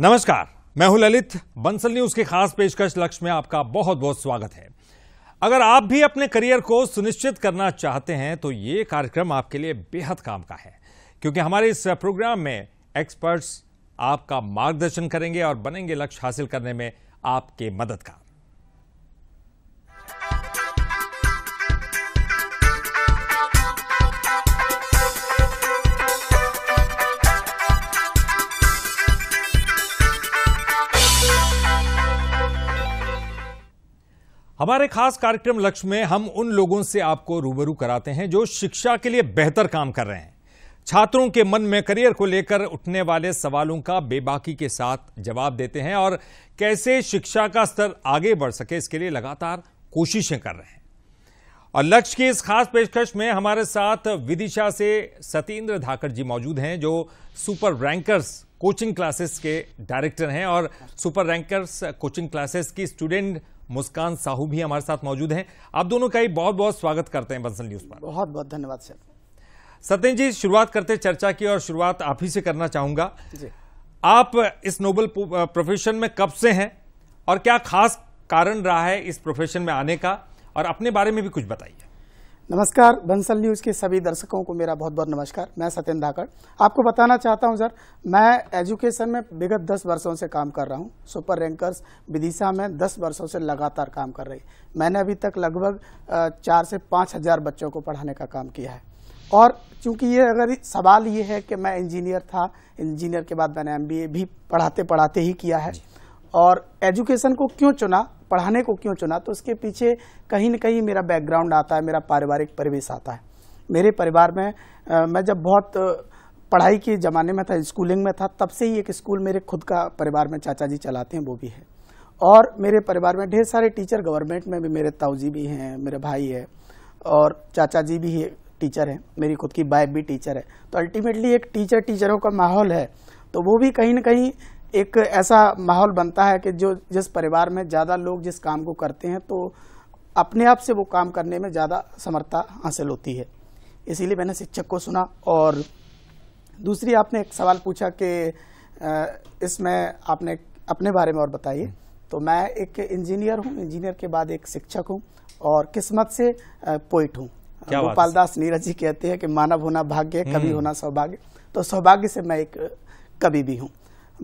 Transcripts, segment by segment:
नमस्कार मैं हूं ललित बंसल न्यूज की खास पेशकश लक्ष्य में आपका बहुत बहुत स्वागत है अगर आप भी अपने करियर को सुनिश्चित करना चाहते हैं तो ये कार्यक्रम आपके लिए बेहद काम का है क्योंकि हमारे इस प्रोग्राम में एक्सपर्ट्स आपका मार्गदर्शन करेंगे और बनेंगे लक्ष्य हासिल करने में आपके मददगार हमारे खास कार्यक्रम लक्ष्य में हम उन लोगों से आपको रूबरू कराते हैं जो शिक्षा के लिए बेहतर काम कर रहे हैं छात्रों के मन में करियर को लेकर उठने वाले सवालों का बेबाकी के साथ जवाब देते हैं और कैसे शिक्षा का स्तर आगे बढ़ सके इसके लिए लगातार कोशिशें कर रहे हैं और लक्ष्य की इस खास पेशकश में हमारे साथ विदिशा से सतेंद्र धाकर जी मौजूद हैं जो सुपर रैंकर्स कोचिंग क्लासेस के डायरेक्टर हैं और सुपर रैंकर्स कोचिंग क्लासेस की स्टूडेंट मुस्कान साहू भी हमारे साथ मौजूद हैं आप दोनों का ही बहुत बहुत स्वागत करते हैं बंसल न्यूज पर बहुत बहुत धन्यवाद सर सत्यन जी शुरुआत करते चर्चा की और शुरुआत आप ही से करना चाहूंगा आप इस नोबल प्रोफेशन में कब से हैं और क्या खास कारण रहा है इस प्रोफेशन में आने का और अपने बारे में भी कुछ बताइए नमस्कार बंसल न्यूज़ के सभी दर्शकों को मेरा बहुत बहुत नमस्कार मैं सत्यन धाकड़ आपको बताना चाहता हूं सर मैं एजुकेशन में विगत 10 वर्षों से काम कर रहा हूं सुपर रैंकर्स विदिशा में 10 वर्षों से लगातार काम कर रही मैंने अभी तक लगभग चार से पाँच हज़ार बच्चों को पढ़ाने का काम किया है और चूंकि ये अगर सवाल ये है कि मैं इंजीनियर था इंजीनियर के बाद मैंने एम भी पढ़ाते पढ़ाते ही किया है और एजुकेशन को क्यों चुना पढ़ाने को क्यों चुना तो उसके पीछे कहीं ना कहीं मेरा बैकग्राउंड आता है मेरा पारिवारिक परिवेश आता है मेरे परिवार में आ, मैं जब बहुत पढ़ाई के ज़माने में था स्कूलिंग में था तब से ही एक स्कूल मेरे खुद का परिवार में चाचा जी चलाते हैं वो भी है और मेरे परिवार में ढेर सारे टीचर गवर्नमेंट में भी मेरे ताऊ जी भी हैं मेरे भाई है और चाचा जी भी है, टीचर हैं मेरी खुद की बाइप भी टीचर है तो अल्टीमेटली एक टीचर टीचरों का माहौल है तो वो भी कहीं ना कहीं एक ऐसा माहौल बनता है कि जो जिस परिवार में ज़्यादा लोग जिस काम को करते हैं तो अपने आप से वो काम करने में ज़्यादा समर्थता हासिल होती है इसीलिए मैंने शिक्षक को सुना और दूसरी आपने एक सवाल पूछा कि इसमें आपने अपने बारे में और बताइए हम्म। तो मैं एक इंजीनियर हूँ इंजीनियर के बाद एक शिक्षक हूँ और किस्मत से पोइट हूँ गोपाल दास नीरज जी कहते हैं कि मानव होना भाग्य कवि हम्म। होना सौभाग्य तो सौभाग्य से मैं एक कवि भी हूँ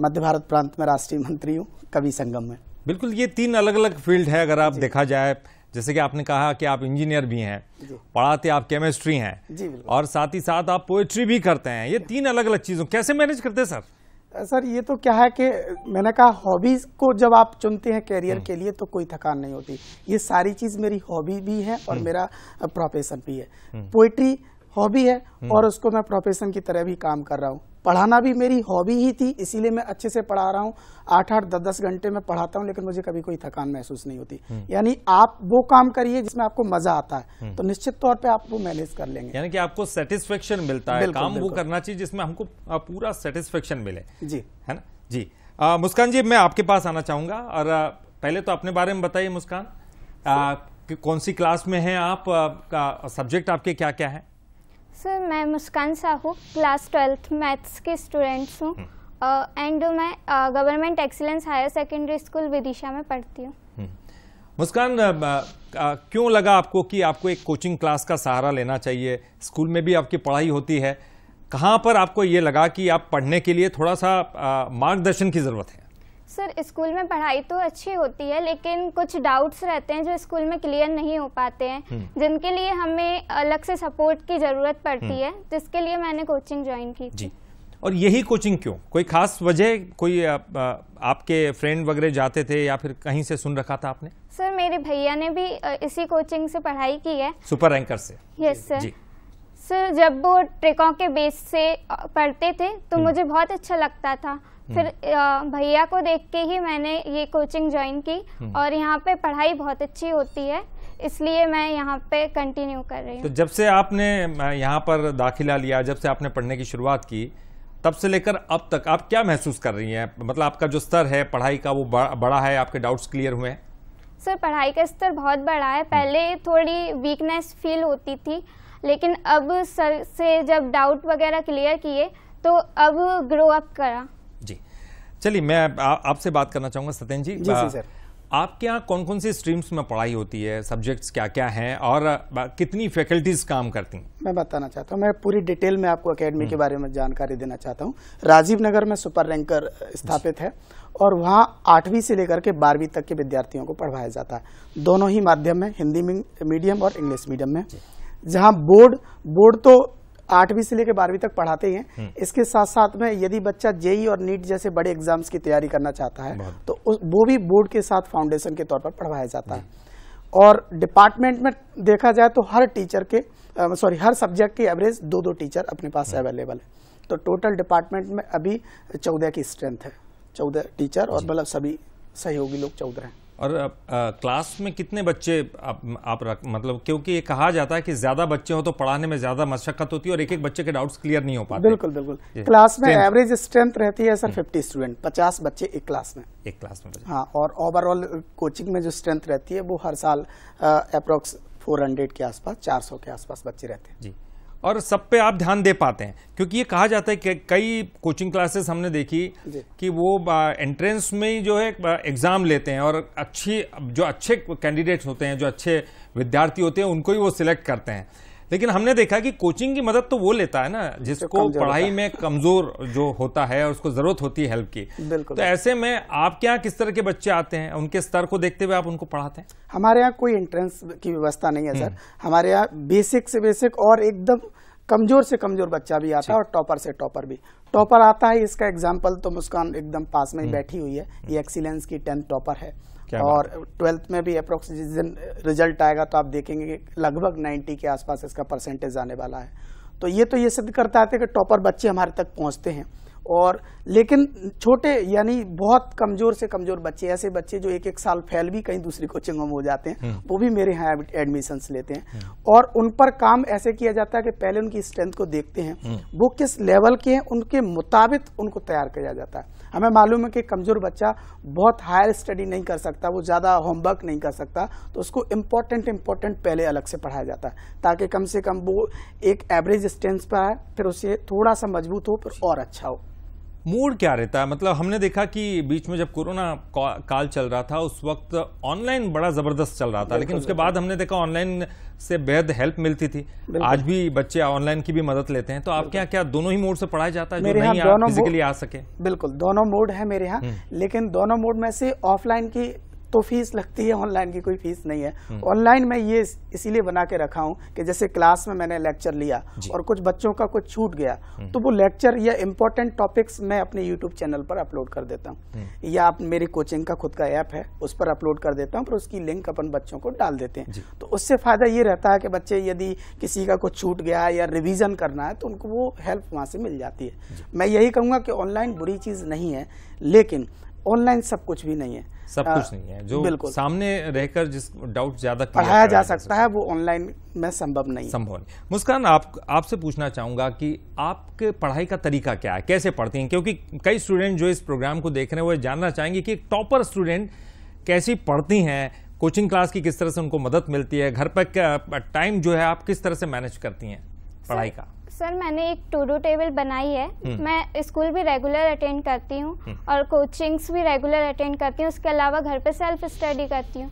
मध्य भारत प्रांत में राष्ट्रीय मंत्री हूँ कवि संगम में बिल्कुल ये तीन अलग अलग फील्ड है अगर आप देखा जाए जैसे कि आपने कहा कि आप इंजीनियर भी हैं पढ़ाते आप केमिस्ट्री हैं और साथ ही साथ आप पोएट्री भी करते हैं ये तीन अलग अलग चीज़ों कैसे मैनेज करते हैं सर सर ये तो क्या है कि मैंने कहा हॉबीज को जब आप चुनते हैं कैरियर हम्म। के लिए तो कोई थकान नहीं होती ये सारी चीज़ मेरी हॉबी भी है और हम्म। मेरा प्रोफेशन भी है हम्म। पोइट्री हॉबी है और उसको मैं प्रोफेशन की तरह भी काम कर रहा हूँ पढ़ाना भी मेरी हॉबी ही थी इसीलिए मैं अच्छे से पढ़ा रहा हूँ आठ आठ दस दस घंटे में पढ़ाता हूँ लेकिन मुझे कभी कोई थकान महसूस नहीं होती हम्म। यानी आप वो काम करिए जिसमें आपको मजा आता है हम्म। तो निश्चित तौर पर आप वो मैनेज कर लेंगे यानी कि आपको सेटिस्फेक्शन मिलता है काम वो करना चाहिए जिसमें हमको पूरा सेटिस्फेक्शन मिले जी है ना जी मुस्कान जी मैं आपके पास आना चाहूंगा और पहले तो अपने बारे में बताइए मुस्कान कौन सी क्लास में हैं आप सब्जेक्ट आपके क्या क्या हैं सर मैं Muskan Sahu class twelfth maths के स्टूडेंट्स हूँ एंड हम्म। मैं government excellence higher secondary school Vidisha में पढ़ती हूँ हम्म। मुस्कान क्यों लगा आपको कि आपको एक कोचिंग क्लास का सहारा लेना चाहिए स्कूल में भी आपकी पढ़ाई होती है कहाँ पर आपको ये लगा कि आप पढ़ने के लिए थोड़ा सा मार्गदर्शन की ज़रूरत है सर स्कूल में पढ़ाई तो अच्छी होती है लेकिन कुछ डाउट्स रहते हैं जो स्कूल में क्लियर नहीं हो पाते हैं हम्म। जिनके लिए हमें अलग से सपोर्ट की ज़रूरत पड़ती हम्म। है जिसके लिए मैंने कोचिंग ज्वाइन की जी और यही कोचिंग क्यों कोई खास वजह कोई आ, आ, आपके फ्रेंड वगैरह जाते थे या फिर कहीं से सुन रखा था आपने सर मेरे भैया ने भी इसी कोचिंग से पढ़ाई की है सुपर रैंकर से यस सर सर जब वो ट्रिकों के बेस से पढ़ते थे तो हम्म। मुझे बहुत अच्छा लगता था फिर हम्म। भैया को देख के ही मैंने ये कोचिंग ज्वाइन की हम्म। और यहाँ पे पढ़ाई बहुत अच्छी होती है इसलिए मैं यहाँ पे कंटिन्यू कर रही तो हूँ तो जब से आपने यहाँ पर दाखिला लिया जब से आपने पढ़ने की शुरुआत की तब से लेकर अब तक आप क्या महसूस कर रही हैं मतलब आपका जो स्तर है पढ़ाई का वो बड़ा है आपके डाउट्स क्लियर हुए हैं सर पढ़ाई का स्तर बहुत बड़ा है पहले थोड़ी वीकनेस फील होती थी लेकिन अब सर से जब डाउट वगैरह क्लियर किए तो अब ग्रो अप करा चलिए मैं आपसे बात करना चाहूँगा सत्यन जी, जी सर आपके यहाँ कौन कौन से स्ट्रीम्स में पढ़ाई होती है सब्जेक्ट्स क्या क्या हैं और कितनी फैकल्टीज काम करती हैं मैं बताना चाहता हूँ मैं पूरी डिटेल में आपको एकेडमी के हम्म। बारे में जानकारी देना चाहता हूँ राजीव नगर में सुपर रैंकर स्थापित है और वहाँ आठवीं से लेकर के बारहवीं तक के विद्यार्थियों को पढ़वाया जाता है दोनों ही माध्यम में हिंदी मीडियम और इंग्लिश मीडियम में जहाँ बोर्ड बोर्ड तो आठवीं से लेकर बारहवीं तक पढ़ाते हैं हम्म। इसके साथ साथ में यदि बच्चा जेई और नीट जैसे बड़े एग्जाम्स की तैयारी करना चाहता है तो वो भी बोर्ड के साथ फाउंडेशन के तौर पर पढ़वाया जाता हम्म। है और डिपार्टमेंट में देखा जाए तो हर टीचर के सॉरी हर सब्जेक्ट के एवरेज दो दो टीचर अपने पास हम्म। अवेलेबल है तो टोटल डिपार्टमेंट में अभी चौदह की स्ट्रेंथ है चौदह टीचर और मतलब सभी सहयोगी लोग चौदह हैं और आ, क्लास में कितने बच्चे आप, आप रख मतलब क्योंकि ये कहा जाता है कि ज्यादा बच्चे हो तो पढ़ाने में ज्यादा मशक्कत होती है और एक एक बच्चे के डाउट्स क्लियर नहीं हो पाते बिल्कुल बिल्कुल क्लास में एवरेज स्ट्रेंथ रहती है सर हम्म। फिफ्टी स्टूडेंट पचास बच्चे एक क्लास में एक क्लास में हाँ और ओवरऑल कोचिंग में जो स्ट्रेंथ रहती है वो हर साल अप्रोक्स फोर हंड्रेड के आसपास चार सौ के आसपास बच्चे रहते हैं जी और सब पे आप ध्यान दे पाते हैं क्योंकि ये कहा जाता है कि कई कोचिंग क्लासेस हमने देखी कि वो एंट्रेंस में ही जो है एग्ज़ाम लेते हैं और अच्छी जो अच्छे कैंडिडेट्स होते हैं जो अच्छे विद्यार्थी होते हैं उनको ही वो सिलेक्ट करते हैं लेकिन हमने देखा कि कोचिंग की मदद तो वो लेता है ना जिसको पढ़ाई में कमजोर जो होता है और उसको जरूरत होती है हेल्प की बिल्कुल तो ऐसे में आपके यहाँ किस तरह के बच्चे आते हैं उनके स्तर को देखते हुए आप उनको पढ़ाते हैं हमारे यहाँ कोई एंट्रेंस की व्यवस्था नहीं है सर हम्म। हमारे यहाँ बेसिक से बेसिक और एकदम कमजोर से कमजोर बच्चा भी आता है अच्छा। और टॉपर से टॉपर भी टॉपर आता है इसका एग्जाम्पल तो मुस्कान एकदम पास में ही हम्म। बैठी हुई है ये एक्सीलेंस की टेंथ टॉपर है और ट्वेल्थ में भी अप्रोक्स जिस दिन रिजल्ट आएगा तो आप देखेंगे लगभग 90 के आसपास इसका परसेंटेज आने वाला है तो ये तो ये सिद्ध करता है कि टॉपर बच्चे हमारे तक पहुंचते हैं और लेकिन छोटे यानी बहुत कमजोर से कमजोर बच्चे ऐसे बच्चे जो एक एक साल फैल भी कहीं दूसरी कोचिंगों में हो जाते हैं हम्म। वो भी मेरे यहाँ एडमिशंस लेते हैं हम्म। और उन पर काम ऐसे किया जाता है कि पहले उनकी स्ट्रेंथ को देखते हैं हम्म। वो किस लेवल के हैं उनके मुताबिक उनको तैयार किया जाता है हमें मालूम है कि कमजोर बच्चा बहुत हायर स्टडी नहीं कर सकता वो ज़्यादा होमवर्क नहीं कर सकता तो उसको इम्पोर्टेंट इम्पोर्टेंट पहले अलग से पढ़ाया जाता है ताकि कम से कम वो एक एवरेज स्ट्रेंथ पर आए फिर उसे थोड़ा सा मजबूत हो फिर और अच्छा हो मूड क्या रहता है मतलब हमने देखा कि बीच में जब कोरोना काल चल रहा था उस वक्त ऑनलाइन बड़ा ज़बरदस्त चल रहा था लेकिन उसके बाद हमने देखा ऑनलाइन से बेहद हेल्प मिलती थी आज भी बच्चे ऑनलाइन की भी मदद लेते हैं तो आपके यहाँ क्या दोनों ही मोड से पढ़ाया जाता है जो नहीं फिजिकली आ सके बिल्कुल दोनों मोड है मेरे यहाँ हम्म। लेकिन दोनों मोड में से ऑफलाइन की तो फीस लगती है ऑनलाइन की कोई फीस नहीं है ऑनलाइन हम्म। में ये इसीलिए बना के रखा हूँ कि जैसे क्लास में मैंने लेक्चर लिया और कुछ बच्चों का कुछ छूट गया हम्म। तो वो लेक्चर या इम्पोर्टेंट टॉपिक्स मैं अपने यूट्यूब चैनल पर अपलोड कर देता हूँ हम्म। या आप मेरी कोचिंग का खुद का ऐप है उस पर अपलोड कर देता हूँ फिर उसकी लिंक अपन बच्चों को डाल देते हैं तो उससे फायदा ये रहता है कि बच्चे यदि किसी का कुछ छूट गया या रिविजन करना है तो उनको वो हेल्प वहाँ से मिल जाती है मैं यही कहूँगा कि ऑनलाइन बुरी चीज़ नहीं है लेकिन ऑनलाइन सब कुछ भी नहीं है सब आ, कुछ नहीं है जो सामने रहकर जिस डाउट ज्यादा पढ़ाया जा सकता है वो ऑनलाइन में संभव नहीं संभव नहीं मुस्कान आप आपसे पूछना चाहूंगा कि आपके पढ़ाई का तरीका क्या है कैसे पढ़ती हैं क्योंकि कई स्टूडेंट जो इस प्रोग्राम को देख रहे हैं वो जानना चाहेंगे कि टॉपर स्टूडेंट कैसी पढ़ती हैं कोचिंग क्लास की किस तरह से उनको मदद मिलती है घर पर टाइम जो है आप किस तरह से मैनेज करती हैं पढ़ाई का सर मैंने एक टू डू टेबल बनाई है हम्म। मैं स्कूल भी रेगुलर अटेंड करती हूँ हम्म। और कोचिंग्स भी रेगुलर अटेंड करती हूँ उसके अलावा घर पे सेल्फ स्टडी करती हूँ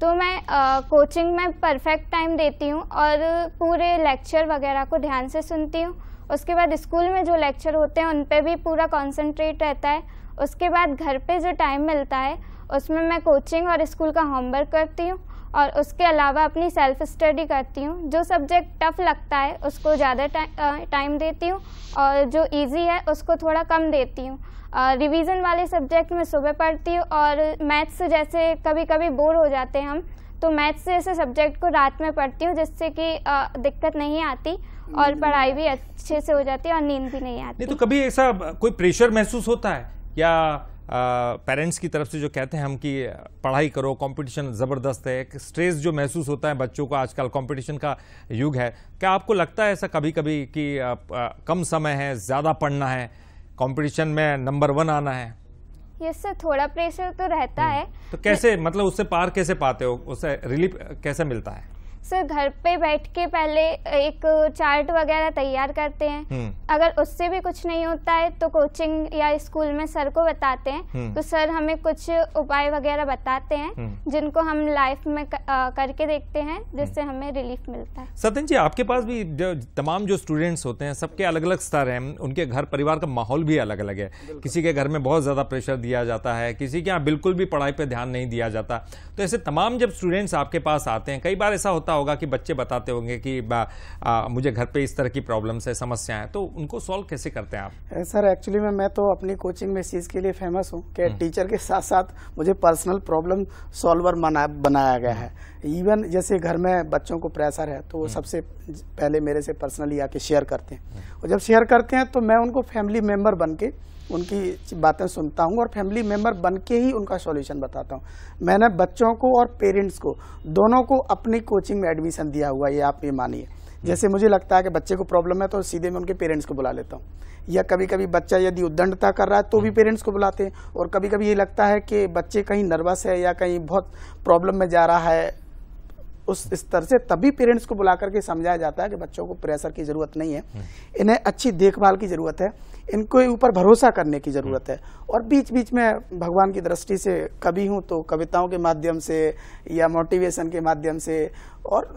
तो मैं आ, कोचिंग में परफेक्ट टाइम देती हूँ और पूरे लेक्चर वगैरह को ध्यान से सुनती हूँ उसके बाद स्कूल में जो लेक्चर होते हैं उन पर भी पूरा कॉन्सेंट्रेट रहता है उसके बाद घर पर जो टाइम मिलता है उसमें मैं कोचिंग और स्कूल का होमवर्क करती हूँ और उसके अलावा अपनी सेल्फ स्टडी करती हूँ जो सब्जेक्ट टफ लगता है उसको ज़्यादा टाइम देती हूँ और जो इजी है उसको थोड़ा कम देती हूँ रिवीजन वाले सब्जेक्ट में सुबह पढ़ती हूँ और मैथ्स जैसे कभी कभी बोर हो जाते हैं हम तो मैथ्स जैसे सब्जेक्ट को रात में पढ़ती हूँ जिससे कि दिक्कत नहीं आती और हम्म। पढ़ाई भी अच्छे से हो जाती है और नींद भी नहीं आती नहीं तो कभी ऐसा कोई प्रेशर महसूस होता है या पेरेंट्स की तरफ से जो कहते हैं हम कि पढ़ाई करो कंपटीशन ज़बरदस्त है एक स्ट्रेस जो महसूस होता है बच्चों को आजकल कंपटीशन का युग है क्या आपको लगता है ऐसा कभी कभी कि कम समय है ज़्यादा पढ़ना है कंपटीशन में नंबर वन आना है यस सर थोड़ा प्रेशर तो रहता हम्म, है तो कैसे मतलब उससे पार कैसे पाते हो उससे रिलीफ कैसे मिलता है सर घर पे बैठ के पहले एक चार्ट वगैरह तैयार करते हैं हम्म। अगर उससे भी कुछ नहीं होता है तो कोचिंग या स्कूल में सर को बताते हैं हम्म। तो सर हमें कुछ उपाय वगैरह बताते हैं हम्म। जिनको हम लाइफ में करके देखते हैं जिससे हमें रिलीफ मिलता है सत्यन जी आपके पास भी जो तमाम जो स्टूडेंट्स होते हैं सबके अलग अलग स्तर हैं उनके घर परिवार का माहौल भी अलग अलग है किसी के घर में बहुत ज़्यादा प्रेशर दिया जाता है किसी के यहाँ बिल्कुल भी पढ़ाई पर ध्यान नहीं दिया जाता तो ऐसे तमाम जब स्टूडेंट्स आपके पास आते हैं कई बार ऐसा होता होगा कि बच्चे बताते होंगे कि आ, मुझे घर पे इस तरह की प्रॉब्लम्स है समस्याएं हैं तो उनको सॉल्व कैसे करते हैं आप सर एक्चुअली मैं मैं तो अपनी कोचिंग में इस चीज़ के लिए फेमस हूँ कि टीचर हम्म। के साथ साथ मुझे पर्सनल प्रॉब्लम सॉल्वर बनाया गया है इवन जैसे घर में बच्चों को प्रेशर है तो वो हम्म। सबसे पहले मेरे से पर्सनली आके शेयर करते हैं और जब शेयर करते हैं तो मैं उनको फैमिली मेम्बर बन उनकी बातें सुनता हूँ और फैमिली मेम्बर बन के ही उनका सॉल्यूशन बताता हूँ मैंने बच्चों को और पेरेंट्स को दोनों को अपनी कोचिंग में एडमिशन दिया हुआ ये आप ये मानिए जैसे मुझे लगता है कि बच्चे को प्रॉब्लम है तो सीधे मैं उनके पेरेंट्स को बुला लेता हूँ या कभी कभी बच्चा यदि उद्दंडता कर रहा है तो भी पेरेंट्स को बुलाते हैं और कभी कभी ये लगता है कि बच्चे कहीं नर्वस है या कहीं बहुत प्रॉब्लम में जा रहा है उस स्तर से तभी पेरेंट्स को बुला करके समझाया जाता है कि बच्चों को प्रेशर की जरूरत नहीं है इन्हें अच्छी देखभाल की जरूरत है इनके ऊपर भरोसा करने की जरूरत है और बीच बीच में भगवान की दृष्टि से कभी हूँ तो कविताओं के माध्यम से या मोटिवेशन के माध्यम से और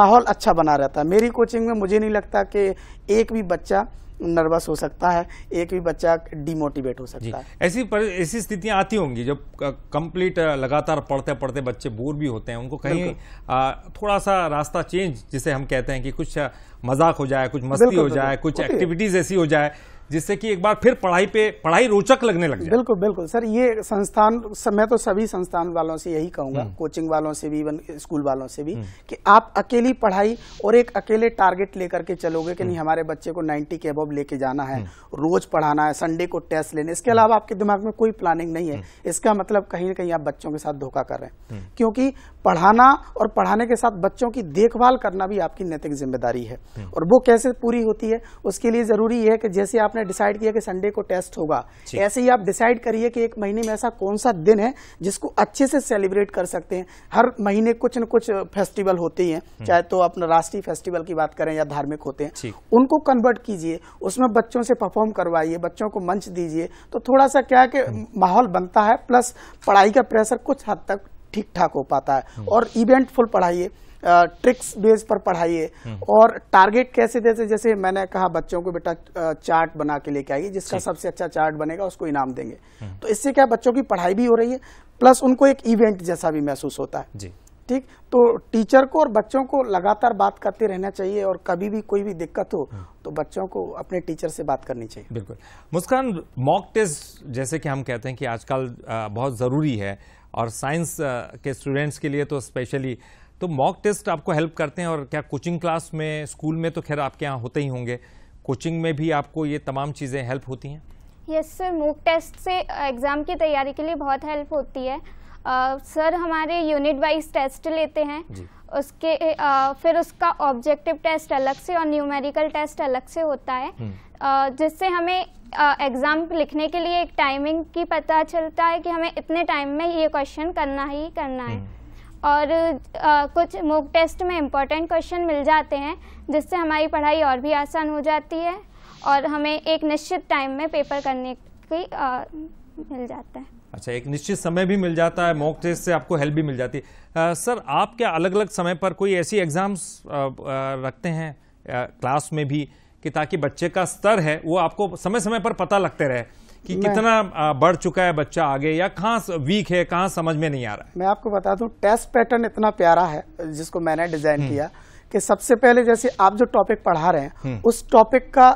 माहौल अच्छा बना रहता है मेरी कोचिंग में मुझे नहीं लगता कि एक भी बच्चा नर्वस हो सकता है एक भी बच्चा डिमोटिवेट हो सकता है ऐसी ऐसी स्थितियां आती होंगी जब कंप्लीट लगातार पढ़ते पढ़ते बच्चे बोर भी होते हैं उनको कहीं आ, थोड़ा सा रास्ता चेंज जिसे हम कहते हैं कि कुछ मजाक हो जाए कुछ मस्ती हो जाए कुछ एक्टिविटीज ऐसी हो जाए जिससे कि एक बार फिर पढ़ाई पे पढ़ाई रोचक लगने लग जाए बिल्कुल बिल्कुल सर ये संस्थान मैं तो सभी संस्थान वालों से यही कहूंगा हम्म। कोचिंग वालों से भी इवन स्कूल वालों से भी हम्म। कि आप अकेली पढ़ाई और एक अकेले टारगेट लेकर के चलोगे कि नहीं हम्म। हमारे बच्चे को 90 के अबव लेके जाना है रोज पढ़ाना है संडे को टेस्ट लेने इसके अलावा आपके दिमाग में कोई प्लानिंग नहीं है इसका मतलब कहीं ना कहीं आप बच्चों के साथ धोखा कर रहे हैं क्योंकि पढ़ाना और पढ़ाने के साथ बच्चों की देखभाल करना भी आपकी नैतिक जिम्मेदारी है और वो कैसे पूरी होती है उसके लिए जरूरी है कि जैसे आपने आपने डिसाइड किया कि संडे को टेस्ट होगा ऐसे ही आप डिसाइड करिए कि एक महीने में ऐसा कौन सा दिन है जिसको अच्छे से सेलिब्रेट कर सकते हैं हर महीने कुछ न कुछ फेस्टिवल होते हैं हम्म। चाहे तो आप राष्ट्रीय फेस्टिवल की बात करें या धार्मिक होते हैं उनको कन्वर्ट कीजिए उसमें बच्चों से परफॉर्म करवाइए बच्चों को मंच दीजिए तो थोड़ा सा क्या है कि हम्म। माहौल बनता है प्लस पढ़ाई का प्रेशर कुछ हद तक ठीक ठाक हो पाता है हम्म। और इवेंटफुल पढ़ाइए ट्रिक्स बेस पर पढ़ाइए हम्म। और टारगेट कैसे देते जैसे मैंने कहा बच्चों को बेटा चार्ट बना के लेके आइए जिसका सबसे अच्छा चार्ट बनेगा उसको इनाम देंगे हम्म। तो इससे क्या बच्चों की पढ़ाई भी हो रही है प्लस उनको एक इवेंट जैसा भी महसूस होता है ठीक तो टीचर को और बच्चों को लगातार बात करते रहना चाहिए और कभी भी कोई भी दिक्कत हो हम्म। तो बच्चों को अपने टीचर से बात करनी चाहिए बिल्कुल मुस्कान मॉक टेस्ट जैसे कि हम कहते हैं कि आजकल बहुत ज़रूरी है और साइंस के स्टूडेंट्स के लिए तो स्पेशली तो मॉक टेस्ट आपको हेल्प करते हैं और क्या कोचिंग क्लास में स्कूल में तो खैर आपके यहाँ होते ही होंगे कोचिंग में भी आपको ये तमाम चीज़ें हेल्प होती हैं यस सर मॉक टेस्ट से एग्ज़ाम uh, की तैयारी के लिए बहुत हेल्प होती है सर uh, हमारे यूनिट वाइज टेस्ट लेते हैं उसके uh, फिर उसका ऑब्जेक्टिव टेस्ट अलग से और न्यूमेरिकल टेस्ट अलग से होता है हम्म। uh, जिससे हमें एग्ज़ाम uh, लिखने के लिए एक टाइमिंग की पता चलता है कि हमें इतने टाइम में ये क्वेश्चन करना ही करना है हम्म। और आ, कुछ मॉक टेस्ट में इम्पोर्टेंट क्वेश्चन मिल जाते हैं जिससे हमारी पढ़ाई और भी आसान हो जाती है और हमें एक निश्चित टाइम में पेपर करने की आ, मिल जाता है अच्छा एक निश्चित समय भी मिल जाता है मॉक टेस्ट से आपको हेल्प भी मिल जाती है सर आप क्या अलग अलग समय पर कोई ऐसी एग्जाम्स रखते हैं आ, क्लास में भी कि ताकि बच्चे का स्तर है वो आपको समय समय पर पता लगते रहे कि कितना बढ़ चुका है बच्चा आगे या कहाँ वीक है कहाँ समझ में नहीं आ रहा है मैं आपको बता दू टेस्ट पैटर्न इतना प्यारा है जिसको मैंने डिजाइन हम्म। किया कि सबसे पहले जैसे आप जो टॉपिक पढ़ा रहे हैं हम्म। उस टॉपिक का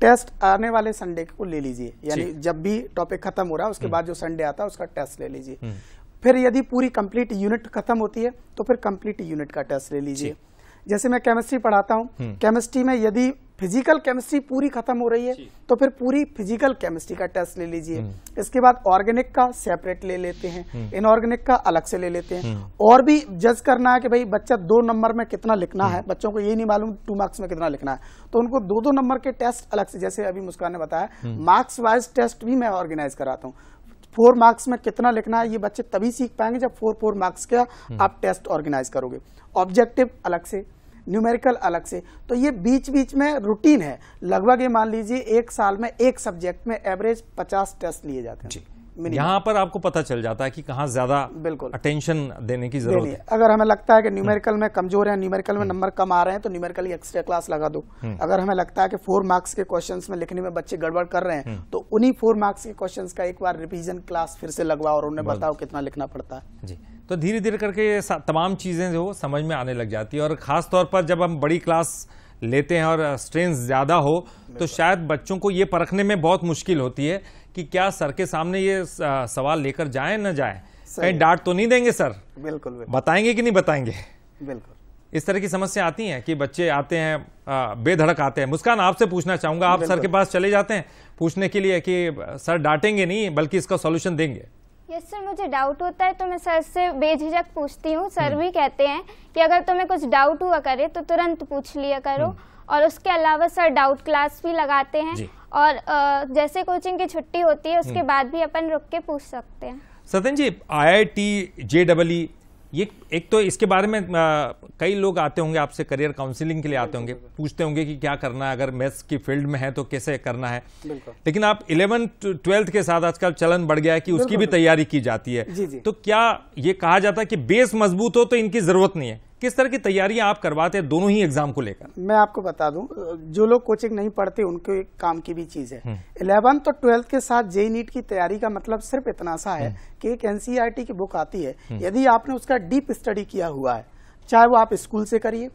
टेस्ट आने वाले संडे को ले लीजिए यानी जब भी टॉपिक खत्म हो रहा है उसके हम्म। बाद जो संडे आता है उसका टेस्ट ले लीजिए फिर यदि पूरी कंप्लीट यूनिट खत्म होती है तो फिर कंप्लीट यूनिट का टेस्ट ले लीजिए जैसे मैं केमिस्ट्री पढ़ाता हूँ केमिस्ट्री में यदि फिजिकल केमिस्ट्री पूरी खत्म हो रही है तो फिर पूरी फिजिकल केमिस्ट्री का टेस्ट ले लीजिए हम्म। इसके बाद ऑर्गेनिक का सेपरेट ले लेते हैं इनऑर्गेनिक हम्म। का अलग से ले लेते हैं हम्म। और भी जज करना है कि भाई बच्चा दो नंबर में कितना लिखना है बच्चों को ये नहीं मालूम टू मार्क्स में कितना लिखना है तो उनको दो दो नंबर के टेस्ट अलग से जैसे अभी मुस्कान ने बताया मार्क्स वाइज टेस्ट भी मैं ऑर्गेनाइज कराता हूँ फोर मार्क्स में कितना लिखना है ये बच्चे तभी सीख पाएंगे जब फोर फोर मार्क्स का आप टेस्ट ऑर्गेनाइज करोगे ऑब्जेक्टिव अलग से न्यूमेरिकल अलग से तो ये बीच बीच में रूटीन है लगभग ये मान लीजिए एक साल में एक सब्जेक्ट में एवरेज पचास टेस्ट लिए जाते हैं यहाँ पर आपको पता चल जाता है कि कहाँ ज्यादा बिल्कुल अटेंशन देने की जरूरत है अगर हमें लगता है कि न्यूमेरिकल हम्म। में कमजोर है न्यूमेरिकल में नंबर हम्म। कम आ रहे हैं तो न्यूमेरिकल एक्स्ट्रा क्लास लगा दो हम्म। अगर हमें लगता है कि फोर मार्क्स के क्वेश्चन में लिखने में बच्चे गड़बड़ कर रहे हैं तो उन्हीं फोर मार्क्स के क्वेश्चन का एक बार रिविजन क्लास फिर से लगवाओ और उन्हें बताओ कितना लिखना पड़ता है जी तो धीरे धीरे करके तमाम चीज़ें जो समझ में आने लग जाती है और ख़ास तौर पर जब हम बड़ी क्लास लेते हैं और स्ट्रेंस ज़्यादा हो तो शायद बच्चों को ये परखने में बहुत मुश्किल होती है कि क्या सर के सामने ये सवाल लेकर जाए ना जाए कहीं डांट तो नहीं देंगे सर बिल्कुल, बताएंगे कि नहीं बताएंगे बिल्कुल इस तरह की समस्या आती है कि बच्चे आते हैं बेधड़क आते हैं मुस्कान आपसे पूछना चाहूंगा आप सर के पास चले जाते हैं पूछने के लिए कि सर डांटेंगे नहीं बल्कि इसका सॉल्यूशन देंगे यस सर मुझे डाउट होता है तो मैं सर से बेझिझक पूछती हूँ सर हम्म। भी कहते हैं कि अगर तुम्हें कुछ डाउट हुआ करे तो तुरंत पूछ लिया करो हम्म। और उसके अलावा सर डाउट क्लास भी लगाते हैं और जैसे कोचिंग की छुट्टी होती है उसके हम्म। बाद भी अपन रुक के पूछ सकते हैं सतन जी आई I T J double E ये एक तो इसके बारे में आ, कई लोग आते होंगे आपसे करियर काउंसिलिंग के लिए आते होंगे पूछते होंगे कि क्या करना है अगर मैथ्स की फील्ड में है तो कैसे करना है लेकिन आप इलेवेंथ ट्वेल्थ के साथ आजकल चलन बढ़ गया है कि उसकी भी तैयारी की जाती है जी जी। तो क्या ये कहा जाता है कि बेस मजबूत हो तो इनकी जरूरत नहीं है किस तरह की तैयारियां आप करवाते हैं दोनों ही एग्जाम को लेकर मैं आपको बता दूं जो लोग कोचिंग नहीं पढ़ते उनके काम की भी चीज है हम्म। इलेवंथ और ट्वेल्थ के साथ जे नीट e की तैयारी का मतलब सिर्फ इतना सा है हम्म। कि एक एनसीईआरटी e की बुक आती है हम्म। यदि आपने उसका डीप स्टडी किया हुआ है चाहे वो आप स्कूल से करिए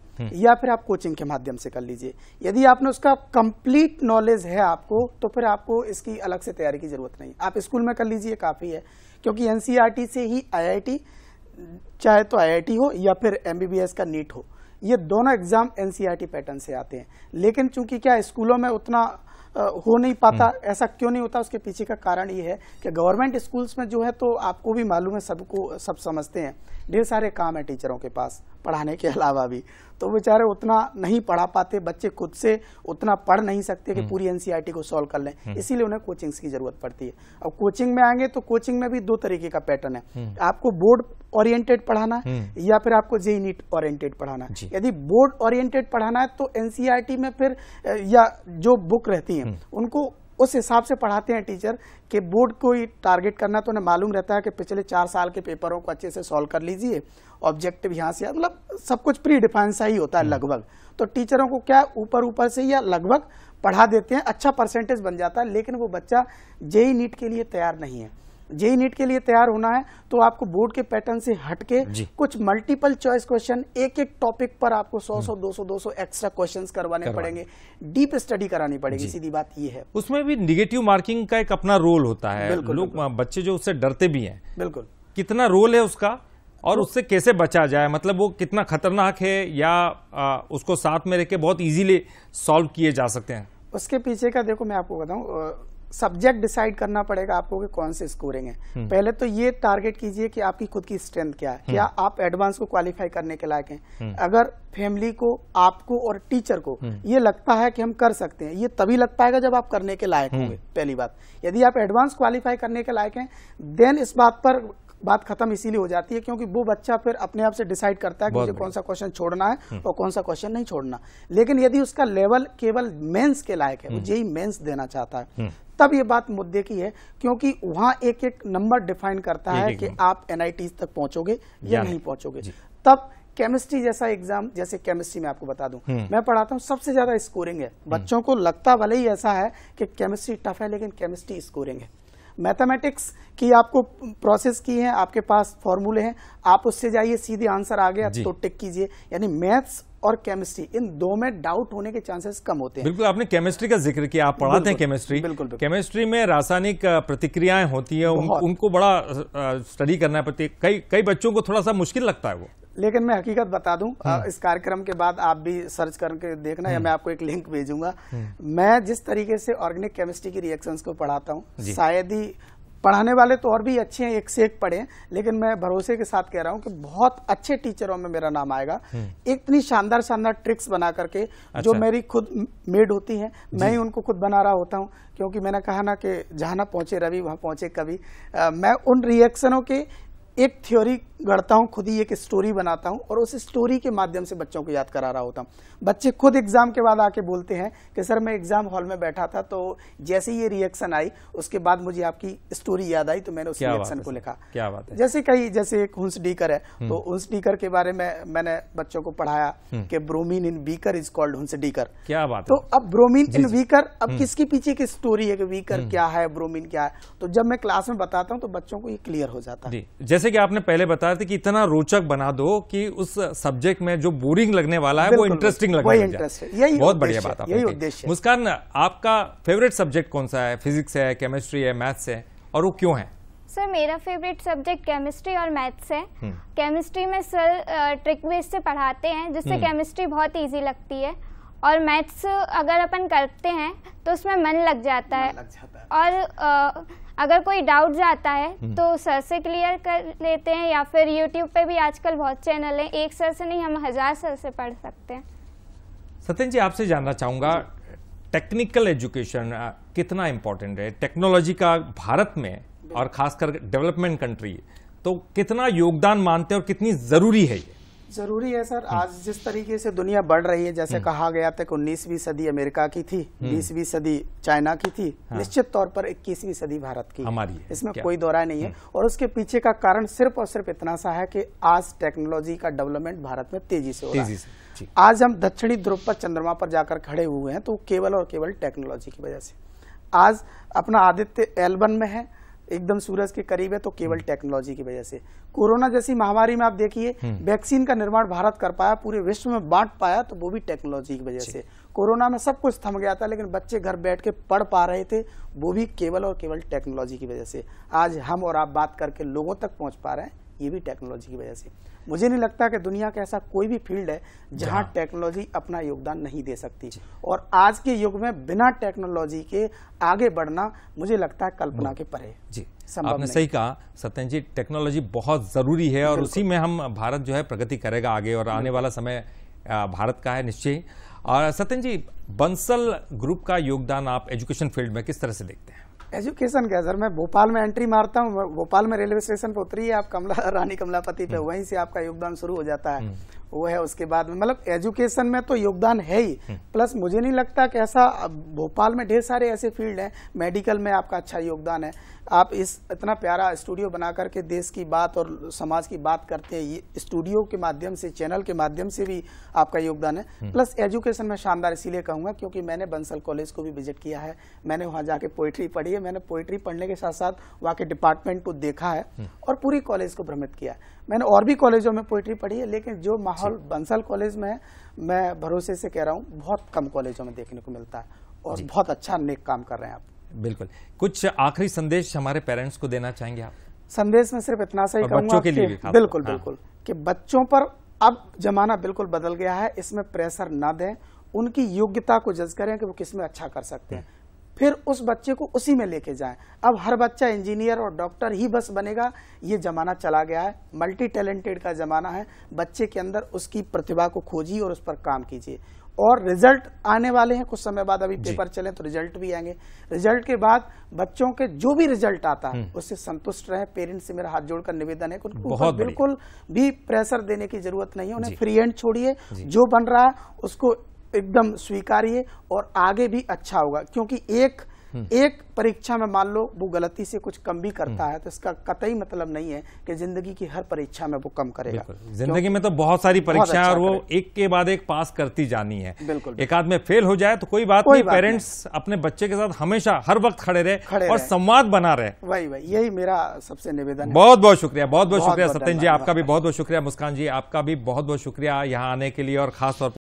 या फिर आप कोचिंग के माध्यम से कर लीजिए यदि आपने उसका कंप्लीट नॉलेज है आपको तो फिर आपको इसकी अलग से तैयारी की जरूरत नहीं आप स्कूल में कर लीजिए काफी है क्योंकि एनसीईआरटी e से ही आईआईटी चाहे तो आईआईटी हो या फिर एमबीबीएस का नीट हो ये दोनों एग्जाम एनसीईआरटी पैटर्न से आते हैं लेकिन चूंकि क्या स्कूलों में उतना हो नहीं पाता हम्म। ऐसा क्यों नहीं होता उसके पीछे का कारण ये है कि गवर्नमेंट स्कूल्स में जो है तो आपको भी मालूम है सबको सब समझते हैं ढेर सारे काम है टीचरों के पास पढ़ाने के अलावा भी तो बेचारे उतना नहीं पढ़ा पाते बच्चे खुद से उतना पढ़ नहीं सकते कि हम्म। पूरी एनसीईआरटी e को सॉल्व कर लें हम्म। इसीलिए उन्हें कोचिंग्स की जरूरत पड़ती है अब कोचिंग में आएंगे तो कोचिंग में भी दो तरीके का पैटर्न है हम्म। आपको बोर्ड ओरिएंटेड पढ़ाना है या फिर आपको जेई नीट ओरिएंटेड पढ़ाना है यदि बोर्ड ओरिएंटेड पढ़ाना है तो एनसीआरटी e में फिर या जो बुक रहती है उनको उस हिसाब से पढ़ाते हैं टीचर कि बोर्ड को ही टारगेट करना तो उन्हें मालूम रहता है कि पिछले चार साल के पेपरों को अच्छे से सॉल्व कर लीजिए ऑब्जेक्टिव यहाँ से मतलब सब कुछ प्री डिफाइन सा ही होता है हम्म। लगभग तो टीचरों को क्या ऊपर ऊपर से या लगभग पढ़ा देते हैं अच्छा परसेंटेज बन जाता है लेकिन वो बच्चा जेई नीट के लिए तैयार नहीं है जेई नीट के लिए तैयार होना है तो आपको बोर्ड के पैटर्न से हटके कुछ मल्टीपल चॉइस क्वेश्चन एक एक टॉपिक पर आपको 100 100 200 200 एक्स्ट्रा क्वेश्चंस करवाने करवा। पड़ेंगे डीप स्टडी करानी पड़ेगी सीधी बात ये है उसमें भी निगेटिव मार्किंग का एक अपना रोल होता है बिल्कुल, लोग बिल्कुल। बच्चे जो उससे डरते भी है बिल्कुल कितना रोल है उसका और तो उससे कैसे बचा जाए मतलब वो कितना खतरनाक है या आ, उसको साथ में रह के बहुत इजीली सॉल्व किए जा सकते हैं उसके पीछे का देखो मैं आपको बताऊं सब्जेक्ट डिसाइड करना पड़ेगा आपको कि कौन से स्कोरिंग है हम्म। पहले तो ये टारगेट कीजिए कि आपकी खुद की स्ट्रेंथ क्या है क्या हम्म। आप एडवांस को क्वालिफाई करने के लायक हैं हम्म। अगर फैमिली को आपको और टीचर को ये लगता है कि हम कर सकते हैं ये तभी लग पाएगा जब आप करने के लायक होंगे पहली बात यदि आप एडवांस क्वालिफाई करने के लायक हैं देन इस बात पर बात खत्म इसीलिए हो जाती है क्योंकि वो बच्चा फिर अपने आप से डिसाइड करता है कि मुझे कौन सा क्वेश्चन छोड़ना है हम्म। और कौन सा क्वेश्चन नहीं छोड़ना लेकिन यदि उसका लेवल केवल मेंस के लायक है वो यही हम्म। मेंस देना चाहता है हम्म। तब ये बात मुद्दे की है क्योंकि वहां एक एक नंबर डिफाइन करता है कि आप एनआईटी तक पहुंचोगे या नहीं पहुंचोगे तब केमिस्ट्री जैसा एग्जाम जैसे केमिस्ट्री में आपको बता दूं मैं पढ़ाता हूँ सबसे ज्यादा स्कोरिंग है बच्चों को लगता भले ही ऐसा है कि केमिस्ट्री टफ है लेकिन केमिस्ट्री स्कोरिंग है मैथमेटिक्स की आपको प्रोसेस की है आपके पास फॉर्मूले हैं आप उससे जाइए सीधे आंसर आ गया तो टिक कीजिए यानी मैथ्स और केमिस्ट्री इन दो में डाउट होने के चांसेस कम होते हैं बिल्कुल आपने केमिस्ट्री का जिक्र किया आप पढ़ाते हैं केमिस्ट्री बिल्कुल, केमिस्ट्री में रासायनिक प्रतिक्रियाएं होती है उन, उनको बड़ा स्टडी करना पड़ती है कई कई बच्चों को थोड़ा सा मुश्किल लगता है वो लेकिन मैं हकीकत बता दूं हम्म। इस कार्यक्रम के बाद आप भी सर्च करके देखना या हम्म। मैं आपको एक लिंक भेजूंगा हम्म। मैं जिस तरीके से ऑर्गेनिक केमिस्ट्री की रिएक्शंस को पढ़ाता हूं शायद ही पढ़ाने वाले तो और भी अच्छे हैं एक से एक पढ़े लेकिन मैं भरोसे के साथ कह रहा हूँ कि बहुत अच्छे टीचरों में मेरा नाम आएगा इतनी शानदार शानदार ट्रिक्स बना करके अच्छा। जो मेरी खुद मेड होती है मैं ही उनको खुद बना रहा होता हूँ क्योंकि मैंने कहा ना कि जहाँ ना पहुंचे रवि वहाँ पहुंचे कभी मैं उन रिएक्शनों के एक थ्योरी गढ़ता हूँ खुद ही एक स्टोरी बनाता हूँ और उस स्टोरी के माध्यम से बच्चों को याद करा रहा होता हूँ बच्चे खुद एग्जाम के बाद आके बोलते हैं कि सर मैं एग्जाम हॉल में बैठा था तो जैसे ही ये रिएक्शन आई उसके बाद मुझे आपकी स्टोरी याद आई तो मैंने उस रिएक्शन को लिखा क्या बात है जैसे कही जैसे एक हंस डीकर है हम्म। तो हंस डीकर के बारे में मैंने बच्चों को पढ़ाया हम्म। कि bromine in beaker is called hans decker क्या बात तो अब ब्रोमीन इन वीकर अब हम्म। किसके पीछे की स्टोरी है कि वीकर क्या है ब्रोमीन क्या है तो जब मैं क्लास में बताता हूँ तो बच्चों को ये क्लियर हो जाता है जैसे जैसे कि आपने पहले बताया था कि इतना रोचक बना दो कि उस सब्जेक्ट में जो बोरिंग लगने वाला है वो इंटरेस्टिंग लगने लग यही बहुत बढ़िया बात है मुस्कान आपका फेवरेट सब्जेक्ट कौन सा है फिजिक्स है केमिस्ट्री है मैथ्स है और वो क्यों है सर मेरा फेवरेट सब्जेक्ट केमिस्ट्री और मैथ्स है केमिस्ट्री हम्म। में सर ट्रिक बेस से पढ़ाते हैं जिससे केमिस्ट्री हम्म। बहुत इजी लगती है और मैथ्स अगर अपन करते हैं तो उसमें मन लग जाता मन है, लग जाता है। और आ, अगर कोई डाउट जाता है हम्म। तो सर से क्लियर कर लेते हैं या फिर यूट्यूब पे भी आजकल बहुत चैनल हैं एक सर से नहीं हम हजार सर से पढ़ सकते हैं सत्यन जी आपसे जानना चाहूँगा टेक्निकल एजुकेशन कितना इम्पोर्टेंट है टेक्नोलॉजी का भारत में और खासकर डेवलपमेंट कंट्री तो कितना योगदान मानते हैं और कितनी ज़रूरी है ये जरूरी है सर हाँ। आज जिस तरीके से दुनिया बढ़ रही है जैसे हाँ। कहा गया था कि उन्नीसवीं सदी अमेरिका की थी हाँ। बीसवीं सदी चाइना की थी हाँ। निश्चित तौर पर इक्कीसवीं सदी भारत की हमारी इसमें क्या? कोई दोराय नहीं है और उसके पीछे का कारण सिर्फ और सिर्फ इतना सा है कि आज टेक्नोलॉजी का डेवलपमेंट भारत में तेजी से हो रहा है आज हम दक्षिणी ध्रुव पर चंद्रमा पर जाकर खड़े हुए हैं तो केवल और केवल टेक्नोलॉजी की वजह से आज अपना आदित्य एल्बन में है एकदम सूरज के करीब है तो केवल टेक्नोलॉजी की वजह से कोरोना जैसी महामारी में आप देखिए वैक्सीन हम्म। का निर्माण भारत कर पाया पूरे विश्व में बांट पाया तो वो भी टेक्नोलॉजी की वजह से कोरोना में सब कुछ थम गया था लेकिन बच्चे घर बैठ के पढ़ पा रहे थे वो भी केवल और केवल टेक्नोलॉजी की वजह से आज हम और आप बात करके लोगों तक पहुंच पा रहे हैं ये भी टेक्नोलॉजी की वजह से मुझे नहीं लगता कि दुनिया का ऐसा कोई भी फील्ड है जहां टेक्नोलॉजी अपना योगदान नहीं दे सकती और आज के युग में बिना टेक्नोलॉजी के आगे बढ़ना मुझे लगता है कल्पना के परे जी आपने सही कहा सत्यन जी टेक्नोलॉजी बहुत जरूरी है और उसी में हम भारत जो है प्रगति करेगा आगे और आने वाला समय भारत का है निश्चय और सत्यन जी बंसल ग्रुप का योगदान आप एजुकेशन फील्ड में किस तरह से देखते हैं एजुकेशन क्या सर मैं भोपाल में एंट्री मारता हूँ भोपाल में रेलवे स्टेशन पर उतरी है आप कमला रानी कमलापति पे हम्म। वहीं से आपका योगदान शुरू हो जाता है हम्म। वो है उसके बाद में मतलब एजुकेशन में तो योगदान है ही प्लस हम्म। मुझे नहीं लगता कि ऐसा भोपाल में ढेर सारे ऐसे फील्ड हैं मेडिकल में आपका अच्छा योगदान है आप इस इतना प्यारा स्टूडियो बना करके देश की बात और समाज की बात करते हैं ये स्टूडियो के माध्यम से चैनल के माध्यम से भी आपका योगदान है प्लस हम्म। एजुकेशन में शानदार इसीलिए कहूँगा क्योंकि मैंने बंसल कॉलेज को भी विजिट किया है मैंने वहाँ जाके पोइट्री पढ़ी है मैंने पोइट्री पढ़ने के साथ साथ वहाँ के डिपार्टमेंट को देखा है हम्म। और पूरी कॉलेज को भ्रमित किया है मैंने और भी कॉलेजों में पोइट्री पढ़ी है लेकिन जो माहौल बंसल कॉलेज में मैं भरोसे से कह रहा हूँ बहुत कम कॉलेजों में देखने को मिलता है और बहुत अच्छा नेक काम कर रहे हैं आप बिल्कुल कुछ आखिरी संदेश हमारे पेरेंट्स को देना चाहेंगे आप संदेश में सिर्फ इतना सा ही बच्चों के लिए बिल्कुल हाँ। बिल्कुल कि बच्चों पर अब जमाना बिल्कुल बदल गया है इसमें प्रेशर ना दें उनकी योग्यता को जज करें कि वो किसमें अच्छा कर सकते हैं फिर उस बच्चे को उसी में लेके जाए अब हर बच्चा इंजीनियर और डॉक्टर ही बस बनेगा ये ज़माना चला गया है मल्टी टैलेंटेड का ज़माना है बच्चे के अंदर उसकी प्रतिभा को खोजिए और उस पर काम कीजिए और रिजल्ट आने वाले हैं कुछ समय बाद अभी पेपर चले तो रिजल्ट भी आएंगे रिजल्ट के बाद बच्चों के जो भी रिजल्ट आता है हम्म। उससे संतुष्ट रहे पेरेंट्स से मेरा हाथ जोड़कर निवेदन है उनको बिल्कुल भी प्रेशर देने की जरूरत नहीं है उन्हें फ्री एंड छोड़िए जो बन रहा है उसको एकदम स्वीकारिए और आगे भी अच्छा होगा क्योंकि एक हम्म। एक परीक्षा में मान लो वो गलती से कुछ कम भी करता हम्म। है तो इसका कतई मतलब नहीं है कि जिंदगी की हर परीक्षा में वो कम करेगा जिंदगी में तो बहुत सारी परीक्षा अच्छा और वो एक के बाद एक पास करती जानी है बिल्कुल एक आदमी फेल हो जाए तो कोई बात कोई नहीं पेरेंट्स अपने बच्चे के साथ हमेशा हर वक्त खड़े रहे और संवाद बना रहे वही वही यही मेरा सबसे निवेदन बहुत बहुत शुक्रिया बहुत बहुत शुक्रिया सत्यन जी आपका भी बहुत बहुत शुक्रिया मुस्कान जी आपका भी बहुत बहुत शुक्रिया यहाँ आने के लिए और खासतौर